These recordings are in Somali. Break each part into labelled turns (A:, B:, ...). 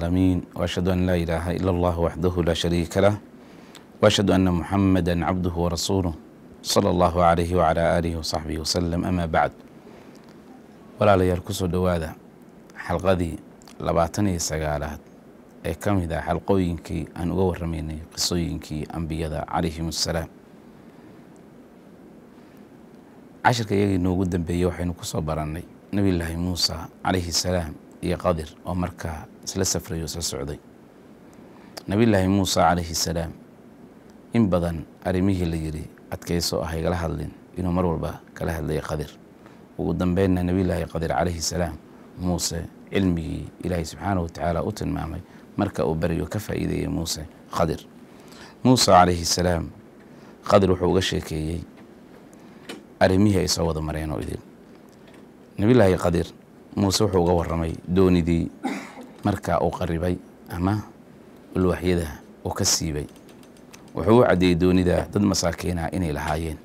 A: العالمين وأشهد أن لا إله إلا الله وحده لا شريك له وأشهد أن محمدا عبده ورسوله صلى الله عليه وعلى آله وصحبه وسلم أما بعد walaalayaal kusoo dhowaada xalqadii labaatan iyo sagaalaad ee ka mid ah xalqooyinkii aan uga waramaynay qisooyinkii ambiyada calayhim assalaam cashirka iyagii noogu dambeeyey waxaynu kusoo barannay nebilaahi muusa calayhi iyo qadir oo markaa isla safray oo soo socday nebiyulaahi muusa calayhi salaam in badan arrimihii la yidhi adkayso ah igala hadlin inuu mar walba kala hadlaya qadir ugu dambeynna nebiyulaahi qadir calayhi salaam muuse cilmigii ilaahay subxaanah wa tacaala u tilmaamay marka uu beriyo ka faa'iideeyey muuse qadir muuse calayhi salaam qadir wuxuu uga sheekeeyey arrimihii ay soo wada mareen oo idil nebiyulaahi qadir muuse wuxuu uga waramay doonidii markaa uu qaribay ama ulwaaxyada uu ka siibay wuxuu u caddeeyey doonida dad masaakiinah inay lahaayeen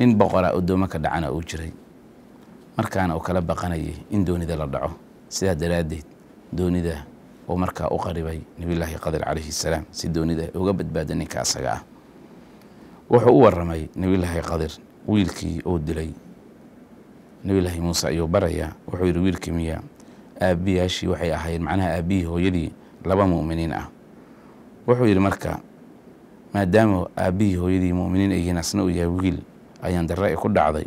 A: nin boqora oddoommo ka dhacana uu jiray markaana uu kala baqanayay in doonida la dhaco sidaa daraaddeed doonida uu markaa u qaribay nebiyulaahi qadir calayhi salaam si doonida uga badbaada ninka asaga ah wuxuu u warramay nebiyulaahi qadir wiilkii uu dilay nebillaahi muuse ayuu barayaa wuxuu yidhi wiilkii miya aabbiyaashii waxay ahaayeen macnaha aabbihii hooyadii laba mu'miniin ah wuxuu yidhi marka maadaama aabbihii hooyadii mu'miniin ayihiin asna uu yahay wiil ayaan darra'i ku dhacday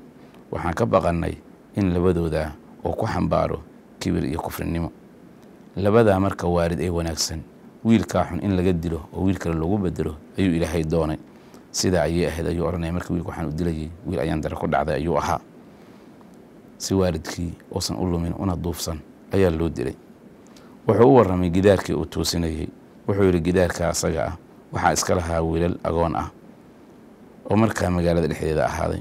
A: waxaan ka baqannay in labadooda oo ku xambaaro kibir iyo kufrinimo labadaa marka waalid ee wanaagsan wiilkaa xun in laga dilo oo wiil kale loogu bedelo ayuu ilaahay doonay sidaa ayay ahayd ayuu odhanaya marka wiilka waxaan u dilayay wiil ayaan dare ku dhacday ayuu ahaa si waalidkii uusan u lumin una duufsan ayaa loo dilay wuxuu u warramay gidaarkii uu toosinayey wuxuu yidhi gidaarka asaga ah waxaa iska lahaa wiilal agoon ah oo markaa magaalada dhexdeeda ahaaday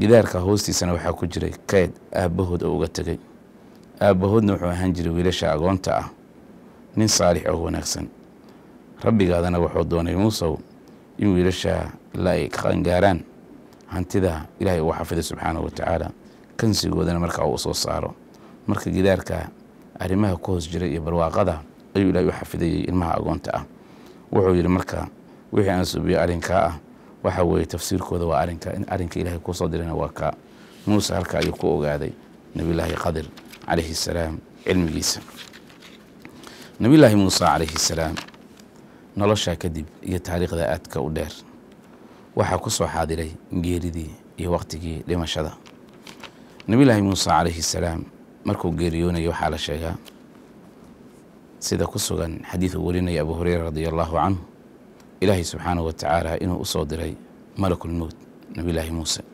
A: gidaarka hoostiisana waxaa ku jiray kayd aabbahood oo uga tegey aabbahoodna wuxuu ahaan jiray wiilasha agoonta ah nin saalix oo wanaagsan rabbigaadana wuxuu doonay muusow in wiilashaa la ay qangaaraan hantida ilaahay uu xafiday subxaanahu wa tacaala kansigoodana marka uu soo saaro marka gidaarka arrimaha ku hoos jiray iyo barwaaqada ayuu ilahay u xafidayay ilmaha agoonta ah wuxuu yidhi marka wixii aan suubiyo arrinkaa ah waxa weeye tafsiirkooda waa arrinka in arrinka ilaahay kuu soo dirayna waa kaa muuse halka ayuu ku ogaaday nebiyulaahi qadir calayhi salaam cilmigiisa nebiyulaahi muuse calayhi salaam noloshaa kadib iyo taariikhda aadka u dheer waxaa ku soo xaadiray geeridii iyo waqtigii dhimashada nabiyulaahi muuse calayhi salaam markuu geeriyoonayay waxaa la sheegaa sida ku sugan xadiid uu warinaya abu hureyra radia allaahu canhu ilaahay subxaanahu wa tacaala inuu u soo diray malakulmowt nebiyulaahi muuse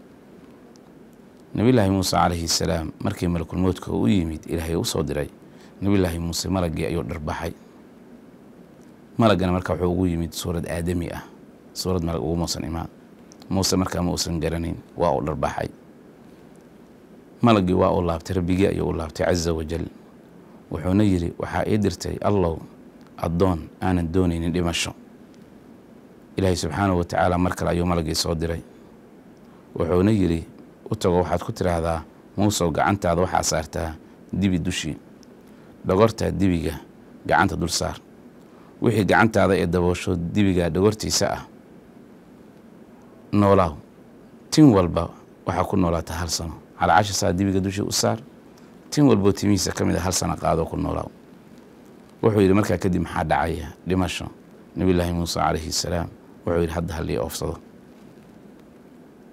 A: nebiyulaahi muuse calayhi salaam markii malakulmowdka u yimid ilaahay u soo diray nebiyulaahi muuse malaggii ayuu dharbaxay malaggana marka wuxuu ugu yimid suurad aadami ah suurad malag ugu muusan imaan muuse markaa ma uusan garanayn waa uu dharbaxay malagii waa uu laabtay rabbigii ayuu u laabtay casa wajal wuxuuna yidhi waxaa ii dirtay allow addoon aanan doonaynin dhimasho ilaahay subxaanahu wa tacaala mar kale ayuu malagii soo diray wuxuuna yidhi u tago waxaad ku tidhaahdaa muusow gacantaada waxaa saartaa dibi dushii dhogortaa dibiga gacanta dul saar wixii gacantaada ee daboosho dibiga dhogortiisa ah noolaaw tin walba waxaa ku noolaataa hal sano calaacashi dibiga dushii u saar tin walboo timihiisa ka mid a hal sana qaadoo ku noolaa wuxuu yidhi markaa kadib maxaa dhacaya dhimasho nebiyulaahi muuse calayhi salaam wuxuu yidhi hadda hallii oofsado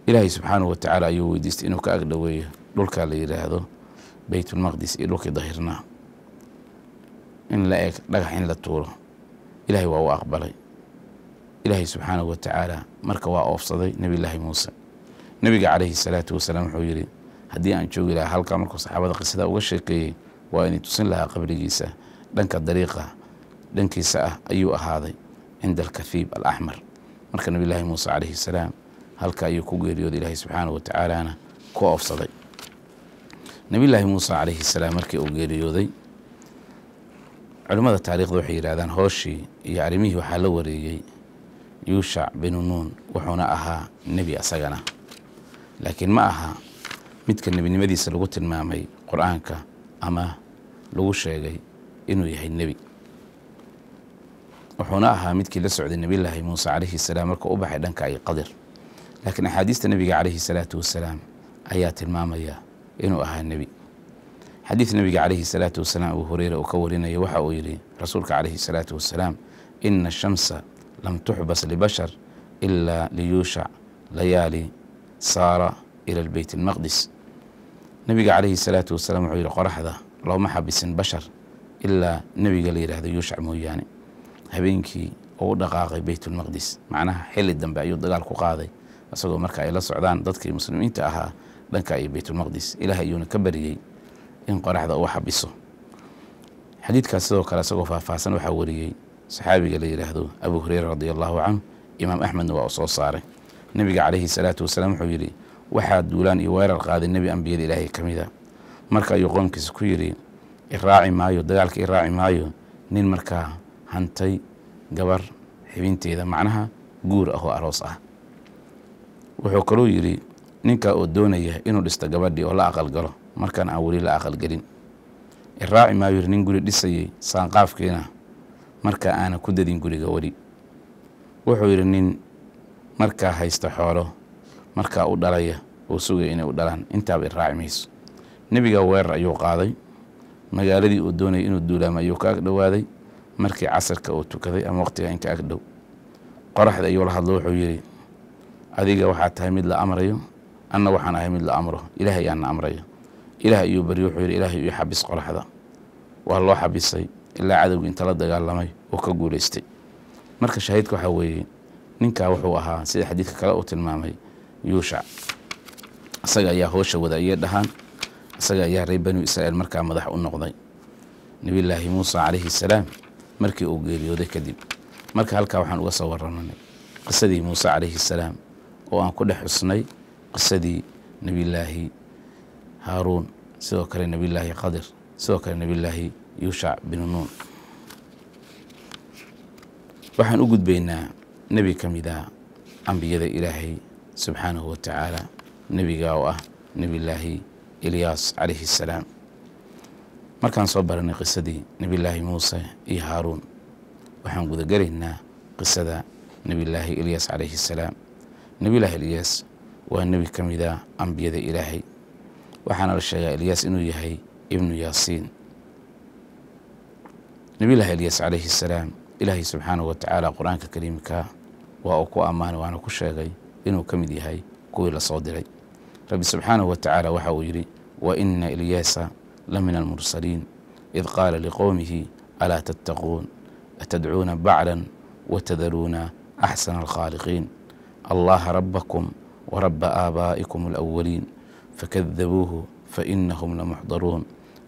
A: ilaahay subxaanahu wa ayuu weydiistay inuu ka agdhoweeyo dhulkaa la yidhaahdo baytulmaqdis iyo dhulkii dahirnaa in la eg dhagax in la tuuro ilaahay waa u aqbalay ilaahay subxaanahu wa marka waa oofsaday nebiyulaahi muuse nabiga calayhi salaatu wasalaam wuxuu yidhi haddii aan joogi lahaa halkaa markuu saxaabada qisada uga sheekeeyey waa inay tusin lahaa qabrigiisa dhanka dariiqa dhankiisa ah ayuu ahaaday cinda alkafiib alaxmar marka nabiyulaahi muuse calayhi salaam halka ayuu ku geeriyooday ilaahay subxaana wa tacaalana ku oofsaday nabiyulaahi muuse calayhi salaam markii uu geeriyooday culimmada taariikhda waxay yidhahdaan hooshii iyo arrimihii waxaa la wareeyey yuushac binu nuun wuxuuna ahaa nebi asagana laakiin ma aha midka nebinimadiisa lagu tilmaamay qur-aanka ama lagu sheegay inuu yahay nebi wuxuuna ahaa midkii la socday nebiyulaahi muuse calayhi salaam marka u baxay dhanka ay qadir laakiin axaadiista nebiga calayhi salaatu wasalaam ayaa tilmaamaya inuu ahaa nebi xadiid nabiga calayhi salaatu wasalaam abu hureyra uu ka warinaya waxa uu yidhi rasuulka calayhi salaatu wasalaam ina shamsa lam tuxbas libashar ilaa liyuushac layaali saara ila beyt اlmaqdis nebiga calayhi salaatu wasalaam wuxuu yidhi qoraxda looma xabisin bashar ilaa nebiga la yidhaahdo yuushac mooyaane habeenkii oo u dhaqaaqay beytulmaqdis macnaha xilli dambe ayuu dagaal ku qaaday isagoo marka ay la socdaan dadkii muslimiinta ahaa dhanka iyo beytulmaqdis ilaah ayuuna ka bariyey in qoraxda uu xabiso xadiidkaas sidoo kale isagoo faahfaahsan waxaa wariyey saxaabiga la yidhaahdo abu hureyra radi allahu canhu imaam axmedna waa u soo saaray nebiga calayhi salaatu wasalaam wuxuu yidhi waxaa duulaan iyo weerar qaaday nebi ambiyada ilaahay ka mida marka ayuu qoomkiisa ku yidhi iraaci maayo dagaalka iraaci maayo nin markaa hantay gabar xibinteeda macnaha guur ah oo aroos ah wuxuu kaluu yidhi ninkaa oo doonaya inuu dhisto gabadhii oo la aqalgalo markaan aan weli la aqalgelin iraaci maayo yidhi nin guri dhisayay saanqaafkiina markaa aana ku dadin guriga weli wuxuu yidhi nin markaa haysta xoolo markaa u dhalaya oo sugaya inay u dhalaan intaaba iraaci mayso nebigaa weerar ayuu qaaday magaaladii uu doonayay inuu duulaamo ayuu ka agdhowaaday markii casarka uu tukaday ama waqtigaa inka agdhow qoraxda ayuu la hadlo wuxuu yidhi adiga waxaa tahay mid la amrayo anna waxaan ahay mid la amro ilaah ayaana amrayo ilaah ayuu baryo wuxuu yidhi ilaahay ii xabis qoraxda waa loo xabisay ilaa cadowgii inta dagaalamay oo ka guulaystay marka shahiidka waxaa weeye ninkaa wuxuu ahaa sida xadiidka kale uu tilmaamay yuushac isaga ayaa hoosha wada wadaayay dhahaan isaga ayaa reer banu israa'iil markaa madax u noqday nebiyulaahi muusa calayhi salaam markii uu geeriyooday kadib marka halkaa waxaan uga soo wararanay qisadii muuse calayhi salaam oo aan ku dhex xusnay qisadii nebiyulaahi haaruun sidoo kale nebiyulaahi qadir sidoo kale nebiyulaahi yuushac binu nuun waxaan u gudbaynaa nebi ka mid ah ambiyada ilaahay subxaanahu wa tacaala oo ah nebillaahi ilyaas calayhi salaam markaan soo baranay qisadii nebillaahi muuse iyo haaruun waxaan gudagelaynaa qisada nebillaahi ilyaas calayhi salaam nebillaahi ilyaas waa nebi ka mid a ambiyada ilaahay waxaana la sheegaa ilyaas inuu yahay ibnu yaasiin nebillaahi ilyaas calayhi assalaam ilaahay subxaanahu watacaala tacaala qur-aanka kariimkaa waa uu ku ammaanay waana ku sheegay إنه كم يدي كوي لصودري ربي سبحانه وتعالى وحاويري وإن إلياس لمن المرسلين إذ قال لقومه ألا تتقون أتدعون بعلا وتذرون أحسن الخالقين الله ربكم ورب آبائكم الأولين فكذبوه فإنهم لمحضرون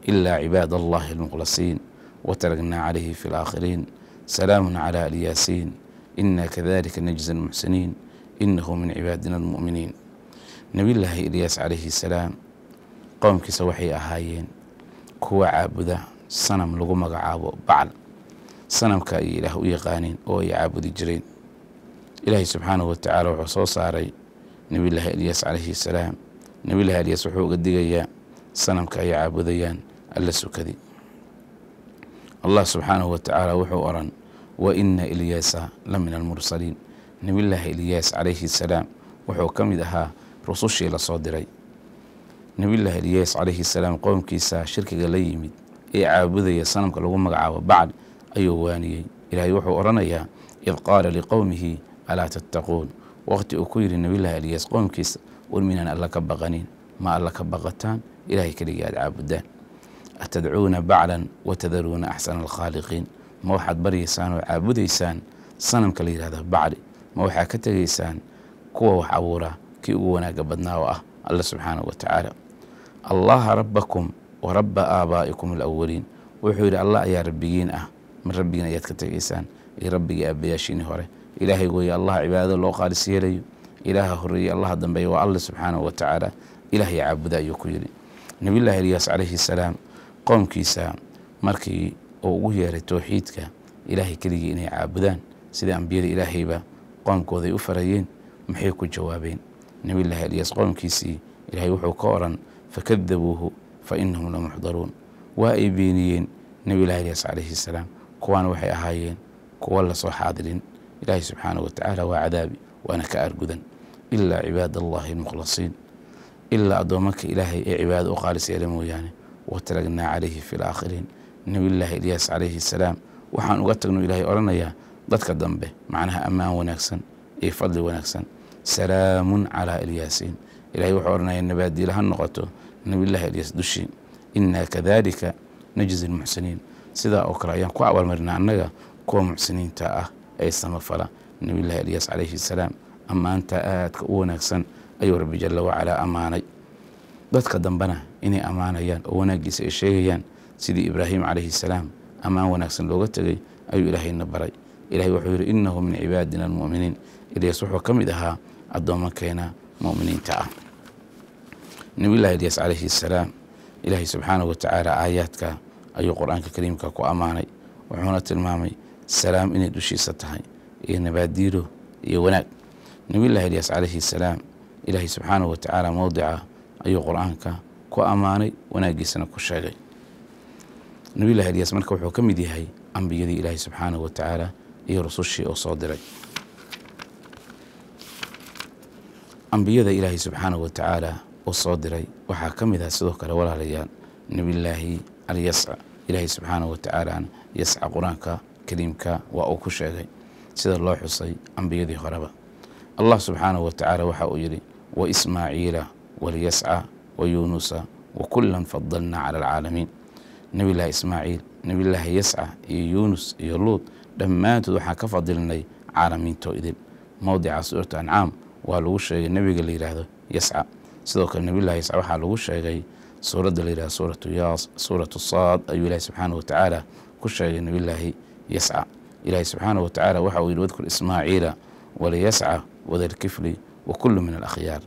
A: إلا عباد الله المخلصين وتركنا عليه في الآخرين سلام على الياسين إنا كذلك نجزي المحسنين inahu min cibaadina almu'miniin nebiyullaahi ilyaas calayhi salaam qowmkiisa waxay ahaayeen kuwa caabuda sanam lagu magacaabo bacal sanamka ayay ilaah u yaqaaneen oo ay caabudi jireen ilaahay subxaanahu wa tacaala wuxuu soo saaray nebiyullaahi ilyaas calayhi salaam nebiyullahi ilyaas wuxuu uga digayaa sanamka ay caabudayaan alla sukadi allah subxaanahu wa tacaala wuxuu oran wa ina ilyaasa la min almursaliin nebillaahi eliyaas calayhi salaam wuxuu ka mid ahaa rusushii lasoo diray nebillaahi eliyaas calayhi salaam qoomkiisa shirkiga la yimid ee caabudaya sanamka lagu magacaabo bacd ayuu waaniyey ilaahay wuxuu odhanayaa id qaala liqowmihi alaa tattaquun waqti uu ku yidhi nebillaahi eliyaas qoomkiisa war minaan alla ka baqanin ma alla ka baqataan ilaahay keligii aad caabudaan atadcuuna baclan watadaruuna axsana alkhaaliqiin ma waxaad baryaysaan oo caabudaysaan sanamka la yihahda bacdi ma waxaa ka tegaysaan kuwa wax abuura kii ugu wanaaga badnaa oo ah alla subxaanahu wa tacaala allaha rabbakum wa rabba aabaa'ikum alawaliin wuxuu yidhi allah ayaa rabbigiin ah mar rabbigiin ayaad ka tegaysaan iyo rabbigii aabbayaashiinii hore ilaahay gooye allaha cibaadada loo qaalis yeelayo ilaaha horreeyey allaha dambeeye waa alle subxaanahu wa tacaala caabuda ayuu ku yidhi nabiyullaahi elyaas calayhi salaam qoomkiisa markii uu ugu yeeray towxiidka ilaahay keligii inay caabudaan sida ambiyada ilaahayba qoomkooday u farayeen maxay ku jawaabeen nebillaahi ilyaas qoomkiisii ilaahay wuxuu ka odhan fakadabuuhu fa inahum la muxdaruun waa ay beeniyeen nebillaahi elyas calayhi salaam kuwaan waxay ahaayeen kuwa lasoo xaadirin ilaahay subxaanah wa tacaala waa cadaabi waana ka argudan ilaa cibaad allahi almukhlasiin ilaa addoommaka ilaahay ee cibaada u qaalis mooyaane wa taragnaa calayhi fi laakhiriin nebillaahi elyaas calayhi salaam waxaan uga tagnu ilaahay odhanayaa dadka dambe macnaha ammaan wanaagsan iyo fadli wanaagsan salaamun calaa ilyaasiin ilahay wuxuu odhanaya nabaadiil ha noqoto nabiyullaahi ilyaas dushii innaa kadaalika najzi lmuxsiniin sidaa oo kale ayaan ku abaalmarinaa annaga kuwa muxsiniinta ah ee samafala nabiyullaahi ilyaas calayhi salaam ammaanta aadka u wanaagsan ayuu rabbi jalla wacalaa ammaanay dadka dambena inay ammaanayaan oo wanaaggiisa ay sheegayaan sidii ibraahim calayhi salaam ammaan wanaagsan looga tegay ayuu ilaahayna baray ilahay wuxuu yihi innahu min cibaadina almu'miniin ilyas wuxuu ka mid ahaa addoommakeena mu'miniinta ah nabiyullahi ilyas calayhi assalaam ilaahay subxaanahu watacaala aayaadka ayuu qur-aanka kariimka ku ammaanay wuxuuna tilmaamay salaam inay dushiisa tahay iyo nabaadiiro iyo wanaag nabiyullahi ilyas calayhi assalaam ilaahay subxaanahu tacaala mowdica ayuu qur-aanka ku ammaanay wanaagiisana ku sheegay nabiyullahi ilyas marka wuxuu ka mid yahay ambiyadii ilaahay subxaanahu watacaala iyo rusushii uu soo diray ambiyada ilaahay subxaanahu wa tacaala uu soo diray waxaa ka mid ah sidoo kale walaalayaal nebillaahi alyasca ilaahay subxaanahu wa tacaalaana yasca qur-aanka kariimka waa uu ku sheegay sida loo xusay ambiyadii horeba allah subxaanahu wa tacaala waxa uu yidhi wa ismaaciila walyasca wa yuunusa wa kullan fadalna cala alcaalamiin nebilaahi ismaaciil nebilaahi yasca iyo yuunus iyo luud dhammaantood waxaan ka fadilnay caalamiinto idin mowdica suuratu ancaam waa lagu sheegay nebiga la yidhaahdo yasca sidoo kale nebilah yasca waxaa lagu sheegay suuradda la yidhahdo suuratu yaas suuratu saad ayuu ilahi subxaana watacaala ku sheegay nebillaahi yasca ilaahi subxaana watacaala waxa uu yidhi wadkur ismaaciila waliyasca wadalkifli wa kullu min alakhyaar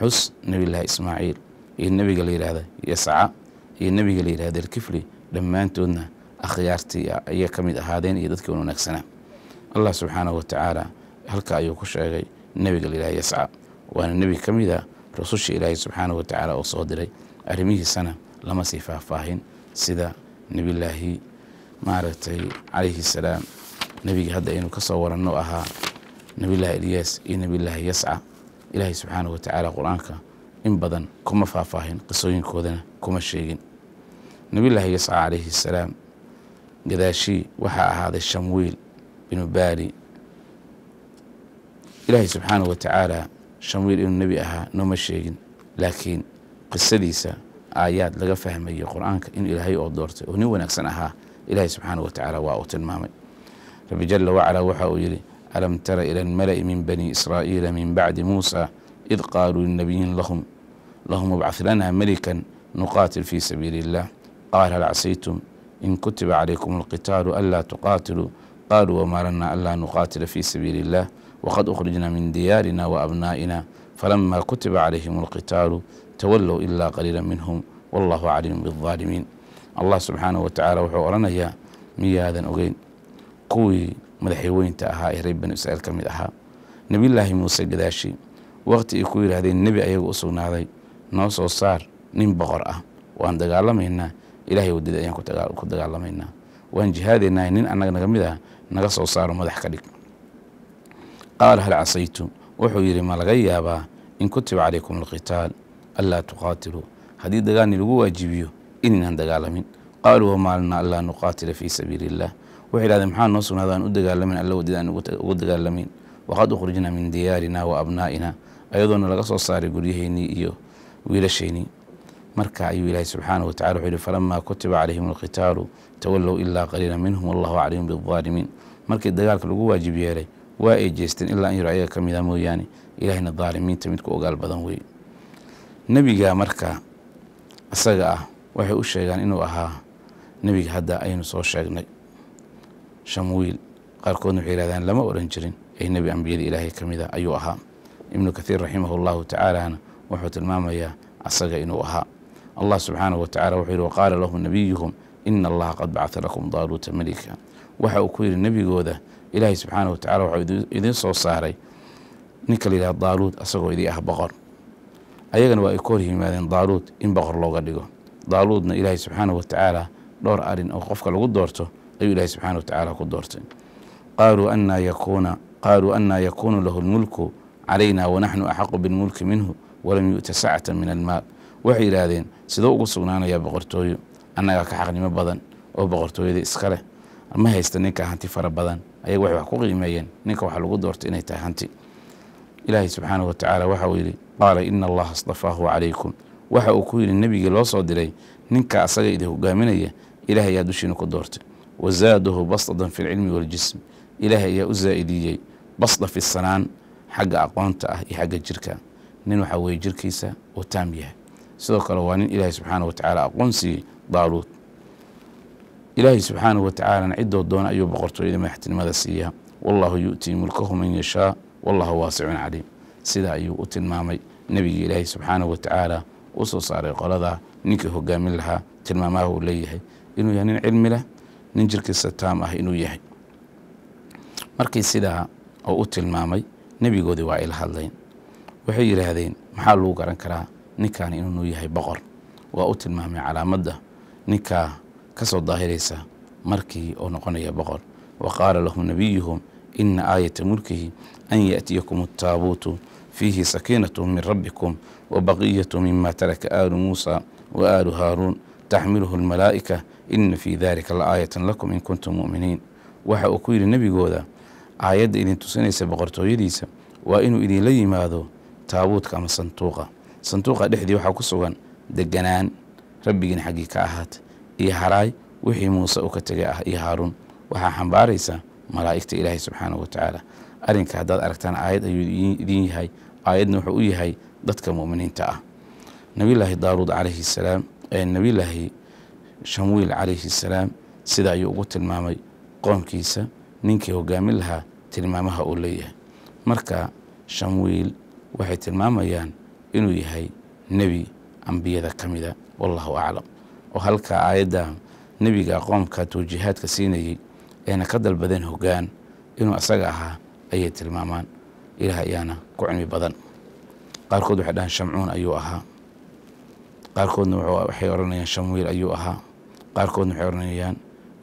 A: xus nebilahi ismaaciil iyo nebiga la yidhaahda yasca iyo nebiga la yidhahda dalkifli dhammaantoodna akhyaartii ayay ka mid ahaadeen iyo dadkii wanwanaagsana allah subxaanahu watacaala halka ayuu ku sheegay nebiga lilaah yasca waana nebi ka mid a ah rususha ilaahay subxaanahu watacaala oo soo diray arrimihiisana lama sii faahfaahin sida nebillaahi maaragtay calayhi salaam nebigii hadda aynu kasoo warano ahaa nebillaahi ilyaas iyo nebillaahi yasca ilaahay subxaanahu watacaala qur-aanka in badan kuma faahfaahin qisooyinkoodana kuma sheegin nebillaahi yasca calayhi salaam gadaashii waxaa ahaaday shamwiil binu baali ilaahay subxaanahu watacaala tacaala shamwiil inuu nebi ahaa nooma sheegin laakiin qisadiisa aayaad laga fahmayo qur-aanka in ilaahay oo doortay oo nin wanaagsan ahaa ilaahay subxaanahu wa tacaala waa uu tilmaamay rabbi jala wacalaa waxa uu yidhi alam tara ila almala'i min bani israa'iila min bacdi muusa id qaaluu linabiyin lahum lahum ibcad lanaa malikan nuqaatil fii sabiili illah qaala hal casaytum in kutiba calaykum alqitaalu anlaa tuqaatilu qaaluu wamaa lanaa anlaa nuqaatila fii sabiili illah waqad ukhrijna min diyaarina wa waabnaa'ina falamaa kutiba calayhim alqitaalu tawallow ilaa qaliila minhum wallahu caliimu biaalimiin allah subxaanahu wa tacaala wuxuu odhanayaa miyaadan ogeyn kuwii madaxweynta ahaa ee reer banu israiil ka mid ahaa nebiyullaahi muuse gadaashi waqti ay ku yidhaahdeen nebi ayagu u sugnaaday noo soo saar nin boqor ah waan dagaalamaynaa ilaahay waddada ayaan ku dagaalamaynaa waan jihaadaynahay nin annaga naga ah naga soo saaro madax ka dhig qaala hal casaytu wuxuu yidhi ma laga yaabaa in kutiba calaykum alqitaal allaa tuqaatiluu haddii dagaalni lagu waajibiyo inaynaan dagaalamin qaaluu wamaalna anlaa nuqaatila fii sabiili illah waxay idhahdeen maxaa noo sugnaado aan u dagaalamin alla waddada aan ugu dagaalamin waqad ukhrijna min diyaarina wa abnaa'ina ayadoona laga soo saaray guryaheynii iyo wiilashaynii marka ayuu ilaahay subxaanahu watacala wuxuu yihi falamaa kutiba calayhim alqitaalu tawallow ilaa qaliila minhum wallahu aclimu biaalimiin markii dagaalka lagu waajib yeelay waa ay jeesteen ilaa in yaro ayaga ka mida mooyaane ilahayna daalimiinta midku ogaal badan wey nebiga marka isaga ah waxay u sheegaan inuu ahaa nebiga hadda aynu soo sheegnay shamuil qaarkoodna waxay yihahdaan lama odhan jirin ee nebi ambiyada ilaahay ka mida ayuu ahaa ibnu kathiir raximah allahu tacaalana wuxuu tilmaamayaa asaga inuu ahaa allah subxaanahu watacaala tacala wuxuu yihi waqaala lahum nabiyuhum ina allaha qad bacata lakum daaluuta malika waxa uu ku yidhi nebigooda ilaahay subxaanah wa tacala idiin soo saaray ninka la yidhaha daaluud asagoo idii ah boqor ayagana waa ay ku hor yimaadeen daaluud in boqor looga dhigo daaluudna ilaahay subxaanahu watacaala dhowr arin oo qofka lagu doorto ayuu ilahay subxaanah wa tacaala ku doortay qaaluu anaa yakuuna qaaluu anaa yakuunu lahu lmulku calaynaa wanaxnu axaqu bilmulki minhu walam yu'ta sacata min almaal waxay yidhaahdeen sidoo ugu sugnaanaya boqortooyo annagaa ka xaqnimo badan oo boqortooyada iska leh ma haysta ninka hanti fara badan ayaga waxay wax ku qiimeeyeen ninka waxa lagu doortay inay tahay hanti ilaahay subxaanahu watacaala waxa uu yidhi qaala ina allaha astafaahu calaykum waxa uu ku yidhi nebigii loo soo diray ninka asaga idin hogaaminaya ilaahay ayaa dushiina ku doortay wasaaduhu bastatan fi lcilmi waaljism ilaahay ayaa u zaa'idiiyey basda fi sanaan xagga aqoonta ah iyo xagga jirka nin waxaa weye jirkiisa uu taam yahay sidoo kale waa nin ilaahay subxaana watacaala tacaala aqoonsiiyey daaluud ilaahay subxaana wa tacaalana cidoo doona ayuu boqortooyada madaxtinimada siiyaa wallahu yu'tii mulkahu man yashaa wallahu waasicun caliim sidaa ayuu u tilmaamay nebigii ilaahay subxaana wa tacaala u soo saaray qoladaa ninkii hogaamin lahaa tilmaamaha uu leeyahay inuu yahay nin cilmi leh nin jirkiisa taam ah inuu yahay markii sidaa oo u tilmaamay nebigoodii waa ayla hadlayn waxay yidhaahdeen maxaa lagu garan karaa ninkaani inuu yahay boqor waa u tilmaamay calaamadda ninkaa ka soo daahiraysa markii oo noqonaya boqor wa qaala lahum nabiyuhum ina aayata mulkihi an yaatiyakum taabuutu fiihi sakiinatu min rabbikum wa baqiyatu mima taraka aalu muusa wa aalu haaruun taxmiluhu almalaa'ika ina fii dalika la aayatan lakum in kuntum mu'miniin waxa uu ku yidhi nebigooda aayadda idin tusinaysa boqortooyadiisa waa inuu idinla yimaado taabuudka ama sanduuqa sanduuqa dhexdii waxaa ku sugan deganaan rabbigiin xaggii ka ahaatay iyo haraay wixii muuse u ka tegay ah iyo haaruun waxaa xambaaraysa malaa'igta ilaahay subxaanahu watacaala arrinka haddaad aragtaan aayad ayuu idin yahay aayadna wuxuu u yahay dadka mu'miniinta ah nabiyulaahi daaruud calayhi salaam nabiyulaahi shamuil calayhi salaam sida ayuu ugu tilmaamay qoomkiisa ninkii hogaamin lahaa tilmaamaha uu leeyahay marka shamuil waxay tilmaamayaan inuu yahay nebi ambiyada ka mida wallahu aclam oo halkaa aayadda nebiga qoomka tawjiihaadka siinayey ayna ka dalbadeen hoggaan inuu asaga ahaa ayay tilmaamaan ilaah ayaana ku cilmi badan qaarkood waxay dhahaan shamcuun ayuu ahaa qaarkoodna waxay odhanayaan shamwiil ayuu ahaa qaarkoodna waxay odhanayaan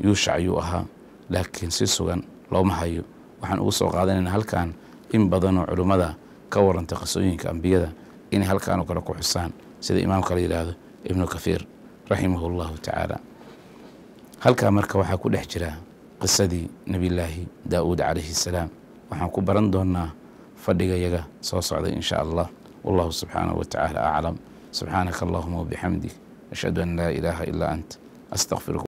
A: yuushac ayuu ahaa laakiin si sugan looma hayo waxaan ugu soo qaadanaynaa halkan in badanoo culummada ka waranta qisooyinka ambiyada inay halkaanoo kale ku xusaan sida imaamka la yidhaahdo ibnu kahiir raximah llahu tacaala halkaa marka waxaa ku dhex jiraa qisadii nebiyulaahi daa'uud calayhi salaam waxaan ku baran doonaa fadhiga yaga soo socday insha allah wallahu subxaanahu wa tacaala aclam subxaanaka allahuma wabixamdik ashhadu an laa ilaaha ilaa ant astaqfiruka